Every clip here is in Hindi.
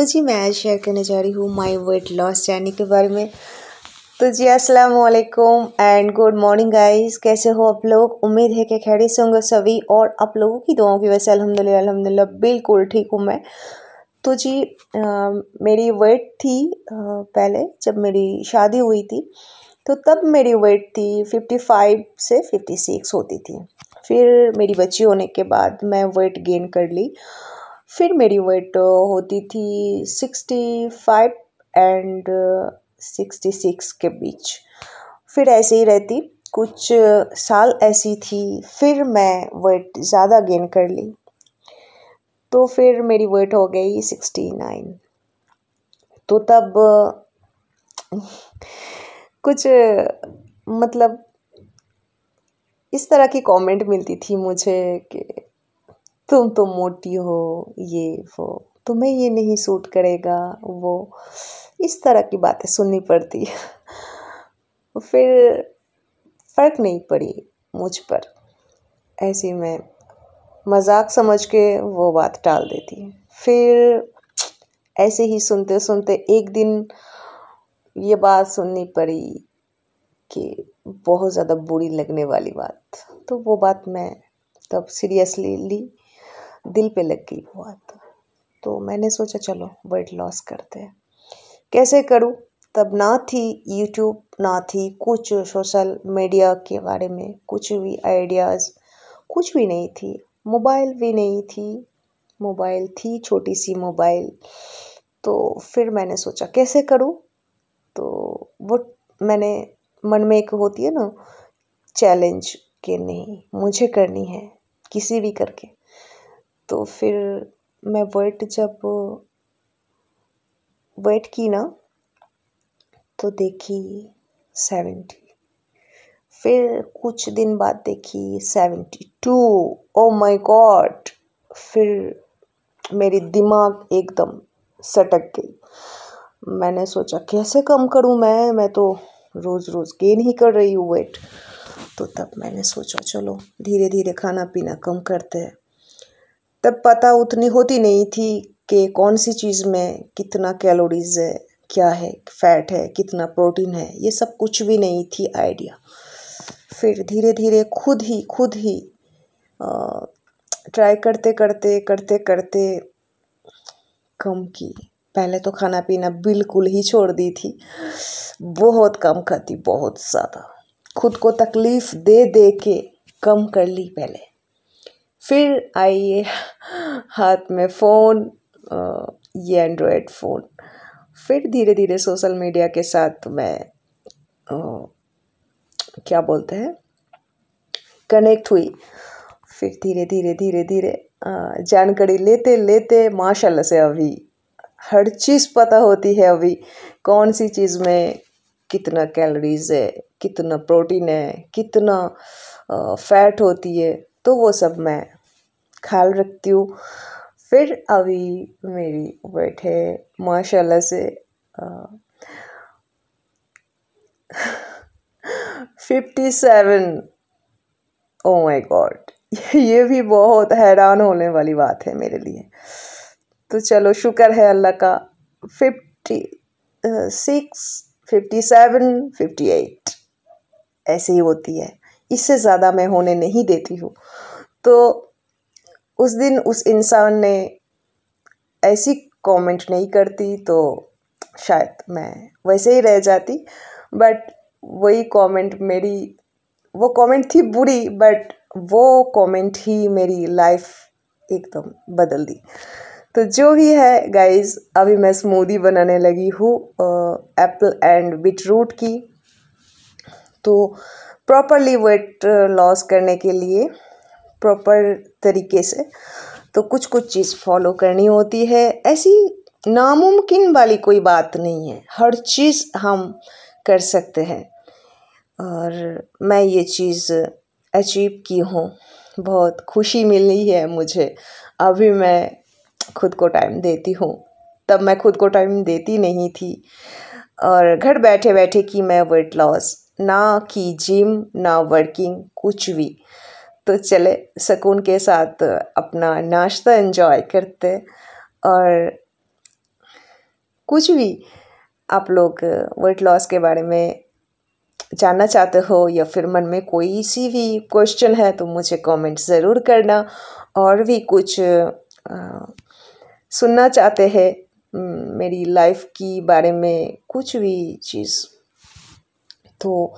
तो जी मैं आज शेयर करने जा रही हूँ माय वेट लॉस जर्नी के बारे में तो जी अस्सलाम वालेकुम एंड गुड मॉर्निंग गाइस कैसे हो आप लोग उम्मीद है कि खैर से होंगे सभी और आप लोगों की दुआओं की वजह से अलहमदिल्ला अलहमदिल्ला बिल्कुल ठीक हूँ मैं तो जी आ, मेरी वेट थी आ, पहले जब मेरी शादी हुई थी तो तब मेरी वेट थी फिफ्टी फाइव से फिफ्टी सिक्स होती थी फिर मेरी बच्ची होने के बाद मैं वेट गेन कर ली फिर मेरी वेट होती थी sixty five and sixty six के बीच फिर ऐसे ही रहती कुछ साल ऐसी थी फिर मैं वेट ज़्यादा गेन कर ली तो फिर मेरी वेट हो गई सिक्सटी नाइन तो तब कुछ मतलब इस तरह की कमेंट मिलती थी मुझे कि तुम तो मोटी हो ये वो तुम्हें ये नहीं सूट करेगा वो इस तरह की बातें सुननी पड़ती फिर फ़र्क नहीं पड़ी मुझ पर ऐसी मैं मजाक समझ के वो बात टाल देती फिर ऐसे ही सुनते सुनते एक दिन ये बात सुननी पड़ी कि बहुत ज़्यादा बुरी लगने वाली बात तो वो बात मैं तब सीरियसली ली दिल पे लग गई वो बात तो, तो मैंने सोचा चलो वेट लॉस करते हैं कैसे करूँ तब ना थी यूट्यूब ना थी कुछ सोशल मीडिया के बारे में कुछ भी आइडियाज़ कुछ भी नहीं थी मोबाइल भी नहीं थी मोबाइल थी छोटी सी मोबाइल तो फिर मैंने सोचा कैसे करूँ तो वो मैंने मन में एक होती है ना चैलेंज के नहीं मुझे करनी है किसी भी करके तो फिर मैं वेट जब वेट की ना तो देखी सेवेंटी फिर कुछ दिन बाद देखी seventy two oh my God फिर मेरी दिमाग एकदम सटक गई मैंने सोचा कैसे कम करूं मैं मैं तो रोज़ रोज़ गेन ही कर रही हूँ वेट तो तब मैंने सोचा चलो धीरे धीरे खाना पीना कम करते हैं तब पता उतनी होती नहीं थी कि कौन सी चीज़ में कितना कैलोरीज है क्या है फैट है कितना प्रोटीन है ये सब कुछ भी नहीं थी आइडिया फिर धीरे धीरे खुद ही खुद ही ट्राई करते करते करते करते कम की पहले तो खाना पीना बिल्कुल ही छोड़ दी थी बहुत कम खाती बहुत ज़्यादा खुद को तकलीफ़ दे दे के कम कर ली पहले फिर आइए हाथ में फ़ोन ये एंड्रॉयड फ़ोन फिर धीरे धीरे सोशल मीडिया के साथ मैं आ, क्या बोलते हैं कनेक्ट हुई फिर धीरे धीरे धीरे धीरे जानकारी लेते लेते माशाल्लाह से अभी हर चीज़ पता होती है अभी कौन सी चीज़ में कितना कैलोरीज है कितना प्रोटीन है कितना फैट होती है तो वो सब मैं ख्याल रखती हूँ फिर अभी मेरी वेट है माशाल्लाह से fifty seven oh my God ये भी बहुत हैरान होने वाली बात है मेरे लिए तो चलो शुक्र है अल्लाह का fifty six fifty seven fifty eight ऐसे ही होती है इससे ज़्यादा मैं होने नहीं देती हूँ तो उस दिन उस इंसान ने ऐसी कमेंट नहीं करती तो शायद मैं वैसे ही रह जाती बट वही कमेंट मेरी वो कमेंट थी बुरी बट वो कमेंट ही मेरी लाइफ एकदम बदल दी तो जो भी है गाइस अभी मैं स्मूदी बनाने लगी हूँ एप्पल एंड बीट रूट की तो प्रॉपरली वेट लॉस करने के लिए प्रॉपर तरीके से तो कुछ कुछ चीज़ फॉलो करनी होती है ऐसी नामुमकिन वाली कोई बात नहीं है हर चीज़ हम कर सकते हैं और मैं ये चीज़ अचीव की हूँ बहुत खुशी मिली है मुझे अभी मैं खुद को टाइम देती हूँ तब मैं खुद को टाइम देती नहीं थी और घर बैठे बैठे की मैं वेट लॉस ना कि जिम ना वर्किंग कुछ भी तो चले सुकून के साथ अपना नाश्ता एंजॉय करते और कुछ भी आप लोग वेट लॉस के बारे में जानना चाहते हो या फिर मन में कोई सी भी क्वेश्चन है तो मुझे कमेंट ज़रूर करना और भी कुछ आ, सुनना चाहते हैं मेरी लाइफ की बारे में कुछ भी चीज़ तो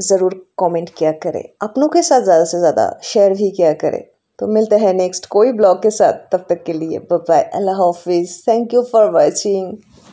ज़रूर कमेंट किया करें अपनों के साथ ज़्यादा से ज़्यादा शेयर भी किया करें तो मिलते हैं नेक्स्ट कोई ब्लॉग के साथ तब तक के लिए बाय अल्लाह हाफिज़ थैंक यू फॉर वॉचिंग